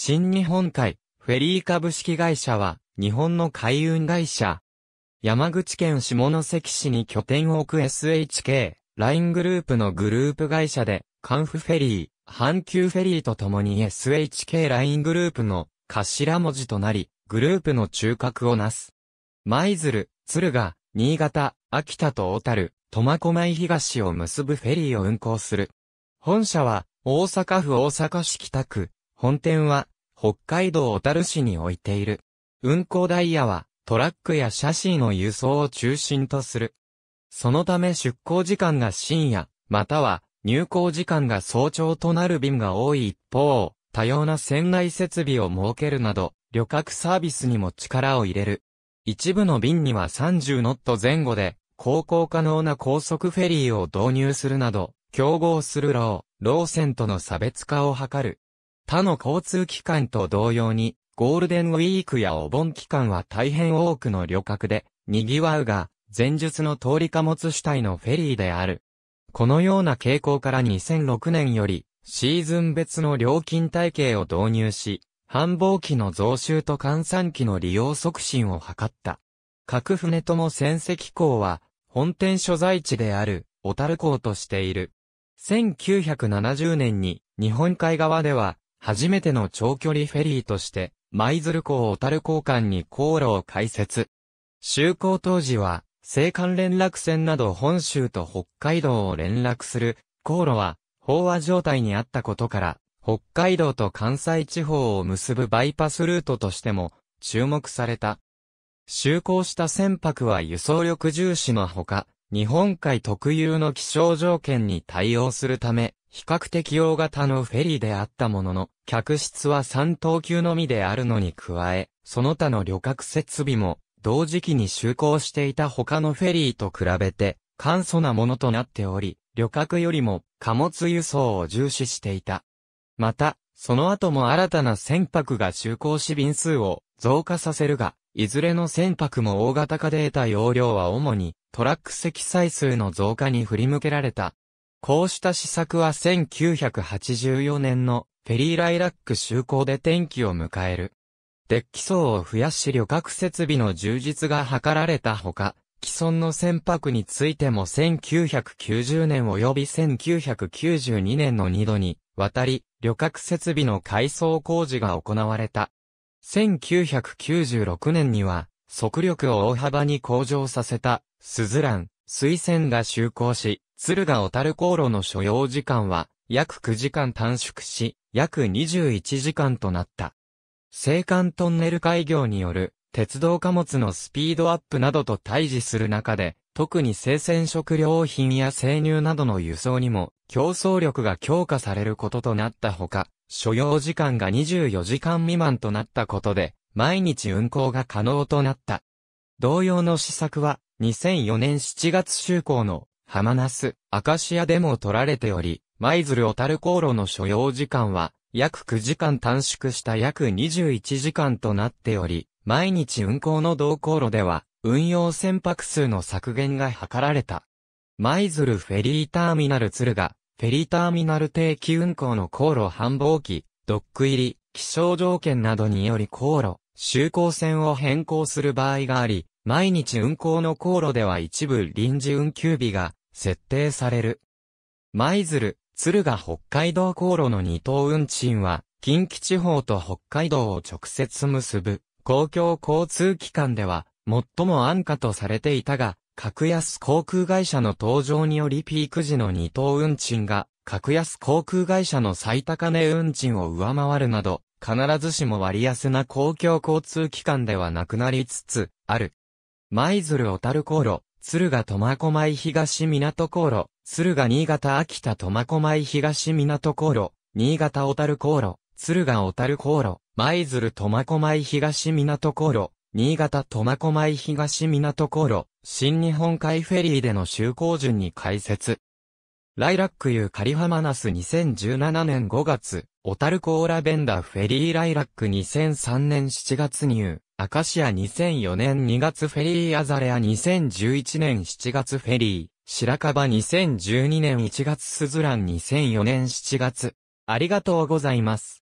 新日本海、フェリー株式会社は、日本の海運会社。山口県下関市に拠点を置く SHK、ライングループのグループ会社で、カンフフェリー、阪急フェリーと共に SHK ライングループの頭文字となり、グループの中核をなす。舞鶴、鶴が、新潟、秋田と小樽、苫小牧東を結ぶフェリーを運行する。本社は、大阪府大阪市北区、本店は、北海道小樽市に置いている。運行ダイヤは、トラックやシャシーの輸送を中心とする。そのため出港時間が深夜、または入港時間が早朝となる便が多い一方、多様な船内設備を設けるなど、旅客サービスにも力を入れる。一部の便には30ノット前後で、航行可能な高速フェリーを導入するなど、競合するロー、ロー線との差別化を図る。他の交通機関と同様に、ゴールデンウィークやお盆期間は大変多くの旅客で、賑わうが、前述の通り貨物主体のフェリーである。このような傾向から2006年より、シーズン別の料金体系を導入し、繁忙期の増収と換算期の利用促進を図った。各船とも船籍港は、本店所在地である、小樽港としている。1970年に、日本海側では、初めての長距離フェリーとして、舞鶴港小樽港間に航路を開設。就航当時は、青函連絡船など本州と北海道を連絡する航路は、飽和状態にあったことから、北海道と関西地方を結ぶバイパスルートとしても注目された。就航した船舶は輸送力重視のほか、日本海特有の気象条件に対応するため、比較的大型のフェリーであったものの、客室は3等級のみであるのに加え、その他の旅客設備も、同時期に就航していた他のフェリーと比べて、簡素なものとなっており、旅客よりも貨物輸送を重視していた。また、その後も新たな船舶が就航し便数を増加させるが、いずれの船舶も大型化で得た容量は主にトラック積載数の増加に振り向けられた。こうした施策は1984年のフェリーライラック就航で転機を迎える。デッキ層を増やし旅客設備の充実が図られたほか、既存の船舶についても1990年及び1992年の2度にわたり旅客設備の改装工事が行われた。1996年には速力を大幅に向上させたスズラン、水船が就航し、敦賀小樽航路の所要時間は約9時間短縮し、約21時間となった。青函トンネル開業による鉄道貨物のスピードアップなどと対峙する中で、特に生鮮食料品や生乳などの輸送にも競争力が強化されることとなったほか、所要時間が24時間未満となったことで、毎日運行が可能となった。同様の施策は、2004年7月就航の浜マナス、アカシアでも取られており、舞鶴小樽航路の所要時間は、約9時間短縮した約21時間となっており、毎日運行の同航路では、運用船舶数の削減が図られた。舞鶴フェリーターミナル鶴が、フェリーターミナル定期運行の航路繁忙期、ドック入り、気象条件などにより航路、就航線を変更する場合があり、毎日運行の航路では一部臨時運休日が設定される。舞鶴、鶴賀北海道航路の二等運賃は、近畿地方と北海道を直接結ぶ、公共交通機関では、最も安価とされていたが、格安航空会社の登場によりピーク時の二等運賃が、格安航空会社の最高値運賃を上回るなど、必ずしも割安な公共交通機関ではなくなりつつ、ある。舞鶴小樽航路、敦賀苫小牧東港航路、敦賀新潟秋田苫小牧東港航路、新潟小樽航路、敦賀小樽航路、舞鶴苫小牧東港航路、新潟苫小牧東港航路、新日本海フェリーでの就航順に開設。ライラックユーカリハマナス2017年5月、小樽コーラベンダーフェリーライラック2003年7月入。アカシア2004年2月フェリーアザレア2011年7月フェリー、白樺2012年1月スズラン2004年7月。ありがとうございます。